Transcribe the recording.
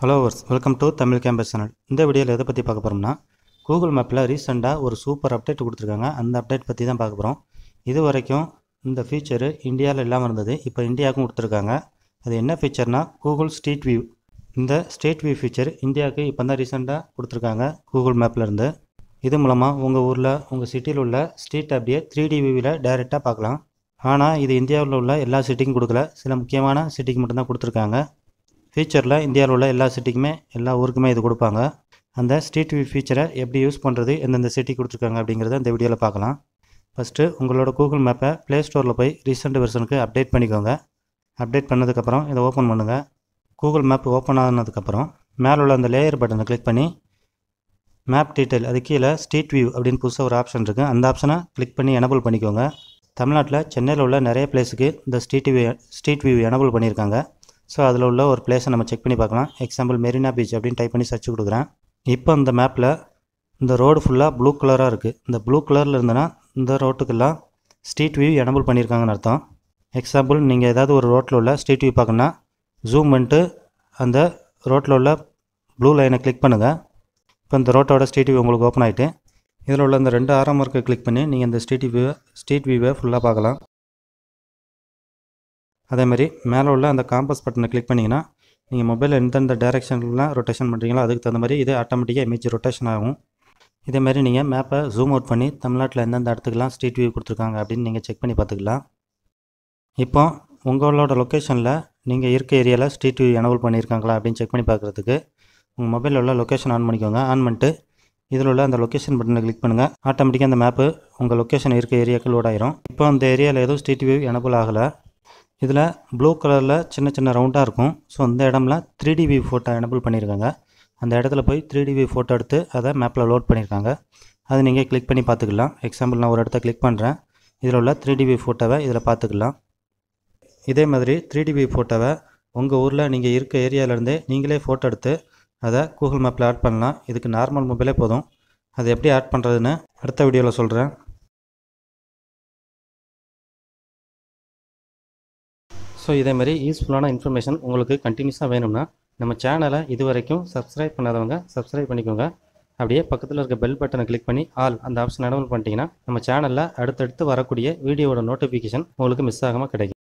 hello வர்ஸ் welcome to Tamil campus channel இந்த வீடியோவில் எதை பற்றி பார்க்க போகிறோம்னா கூகுள் மேப்பில் ரீசெண்டாக ஒரு சூப்பர் அப்டேட் கொடுத்துருக்காங்க அந்த அப்டேட் பற்றி தான் பார்க்க போகிறோம் இது வரைக்கும் இந்த ஃபீச்சரு இந்தியாவில் இல்லாமல் இருந்தது இப்போ இந்தியாவுக்கும் கொடுத்துருக்காங்க அது என்ன ஃபீச்சர்னால் கூகுள் ஸ்ட்ரீட் வியூ இந்த ஸ்ட்ரீட் வியூ ஃபீச்சர் இந்தியாவுக்கு இப்போ தான் ரீசெண்டாக கொடுத்துருக்காங்க கூகுள் மேப்லேருந்து இது மூலமாக உங்கள் ஊரில் உங்கள் சிட்டியில் உள்ள ஸ்ட்ரீட் அப்படியே த்ரீ டி வியூவில் டைரெக்டாக பார்க்கலாம் ஆனால் இது இந்தியாவில் உள்ள எல்லா சிட்டிக்கும் கொடுக்கல சில முக்கியமான சிட்டிக்கு மட்டும்தான் கொடுத்துருக்காங்க ஃபியூச்சரில் இந்தியாவில் உள்ள எல்லா சிட்டிக்குமே எல்லா ஊருக்குமே இது கொடுப்பாங்க அந்த ஸ்ட்ரீட் வியூ ஃபீச்சரை எப்படி யூஸ் பண்ணுறது எந்தெந்த சிட்டி கொடுத்துருக்காங்க அப்படிங்கிறத இந்த வீடியோவில் பார்க்கலாம் ஃபஸ்ட்டு உங்களோட கூகுள் மேப்பை ப்ளே ஸ்டோரில் போய் ரீசெண்ட் வெர்ஷனுக்கு அப்டேட் பண்ணிக்கோங்க அப்டேட் பண்ணதுக்கப்புறம் இதை ஓப்பன் பண்ணுங்கள் கூகுள் மேப் ஓப்பன் ஆனதுக்கப்புறம் மேலே உள்ள அந்த லேயர் பட்டனை கிளிக் பண்ணி மேப் டீட்டெயில் அது கீழே ஸ்ட்ரீட் வியூ அப்படின்னு புதுசாக ஒரு ஆப்ஷன் இருக்குது அந்த ஆப்ஷனை கிளிக் பண்ணி எனபிள் பண்ணிக்கோங்க தமிழ்நாட்டில் சென்னையில் உள்ள நிறைய பிளேஸுக்கு இந்த street view street view enable பண்ணியிருக்காங்க ஸோ அதில் உள்ள ஒரு பிளேஸை நம்ம செக் பண்ணி பார்க்கலாம் எக்ஸாம்பிள் மெரினா பீச் அப்படின்னு டைப் பண்ணி சர்ச் கொடுக்குறேன் இப்போ அந்த மேப்பில் இந்த ரோடு ஃபுல்லாக ப்ளூ கலராக இருக்குது இந்த ப்ளூ கலரில் இருந்தேன்னா இந்த ரோட்டுக்கெல்லாம் ஸ்ட்ரீட் வியூ எனபிள் பண்ணியிருக்காங்கன்னு அர்த்தம் எக்ஸாம்பிள் நீங்கள் ஏதாவது ஒரு ரோட்டில் உள்ள ஸ்ட்ரீட் வியூ பார்க்கணுன்னா ஜூம் பண்ணிட்டு அந்த ரோட்டில் உள்ள ப்ளூ லைனை கிளிக் பண்ணுங்கள் இப்போ இந்த ரோட்டோட ஸ்ட்ரீட் வியூ உங்களுக்கு ஓப்பன் ஆகிட்டு இதில் உள்ள அந்த ரெண்டு ஆரம் ஒர்க்கை கிளிக் பண்ணி நீங்கள் இந்த ஸ்ட்ரீட் வியூவை ஸ்ட்ரீட் வியூவை ஃபுல்லாக பார்க்கலாம் அதே மாதிரி மேலே உள்ள அந்த காம்பஸ் பட்டனை கிளிக் பண்ணிங்கன்னா நீங்கள் மொபைல் எந்தெந்த டேரக்ஷனில் ரொட்டேஷன் பண்ணுறீங்களோ அதுக்கு தகுந்த மாதிரி இது ஆட்டோமேட்டிக்காக இமேஜ் ரொட்டேஷன் ஆகும் இதேமாதிரி நீங்கள் மேப்பை ஜூம் அவுட் பண்ணி தமிழ்நாட்டில் எந்தெந்த இடத்துக்குலாம் ஸ்ட்ரீட் வியூ கொடுத்துருக்காங்க அப்படின்னு நீங்கள் செக் பண்ணி பார்த்துக்கலாம் இப்போ உங்களோட லொக்கேஷனில் நீங்கள் இருக்க ஏரியாவில் ஸ்ட்ரீட் வியூ எனவல் பண்ணியிருக்காங்களா அப்படின்னு செக் பண்ணி பார்க்குறதுக்கு உங்கள் மொபைலில் உள்ள லொக்கேஷன் ஆன் பண்ணிக்கோங்க ஆன் பண்ணிட்டு இதில் உள்ள அந்த லொக்கேஷன் பட்டனை கிளிக் பண்ணுங்கள் ஆட்டோமேட்டிக்காக அந்த மேப்பு உங்கள் லொக்கேஷன் இருக்க ஏரியாவுக்கு ஓடாயிரும் இப்போ அந்த ஏரியாவில் எதுவும் ஸ்ட்ரீட் வியூ எனபுள் ஆகலை இதில் ப்ளூ கலரில் சின்ன சின்ன ரவுண்டாக இருக்கும் ஸோ அந்த இடம்ல த்ரீ டிவி ஃபோட்டோ எனபிள் பண்ணியிருக்காங்க அந்த இடத்துல போய் த்ரீ டிவி ஃபோட்டோ எடுத்து அதை மேப்பில் லோட் பண்ணியிருக்காங்க அது நீங்கள் கிளிக் பண்ணி பார்த்துக்கலாம் எக்ஸாம்பிள் நான் ஒரு இடத்த கிளிக் பண்ணுறேன் இதில் உள்ள த்ரீ டிவி ஃபோட்டோவை இதில் பார்த்துக்கலாம் இதே மாதிரி த்ரீ டிவி ஃபோட்டோவை உங்கள் ஊரில் நீங்கள் இருக்க ஏரியாவிலேருந்தே நீங்களே ஃபோட்டோ எடுத்து அதை கூகுள் மேப்பில் ஆட் பண்ணலாம் இதுக்கு நார்மல் மொபைலே போதும் அதை எப்படி ஆட் பண்ணுறதுன்னு அடுத்த வீடியோவில் சொல்கிறேன் ஸோ இதே மாதிரி யூஸ்ஃபுல்லான இன்ஃபர்மேஷன் உங்களுக்கு கண்டினியூஸாக வேணும்னா நம்ம சேனலை இது வரைக்கும் சப்ஸ்கிரைப் பண்ணாதவங்க சப்ஸ்கிரைப் பண்ணிக்கோங்க அப்படியே பக்கத்தில் இருக்க பெல் பட்டனை கிளிக் பண்ணி ஆல் அந்த ஆப்ஷன் எனபிள் பண்ணிட்டீங்கன்னா நம்ம சேனலில் அடுத்தடுத்து வரக்கூடிய வீடியோட நோட்டிஃபிகேஷன் உங்களுக்கு மிஸ் ஆகாமல் கிடைக்கும்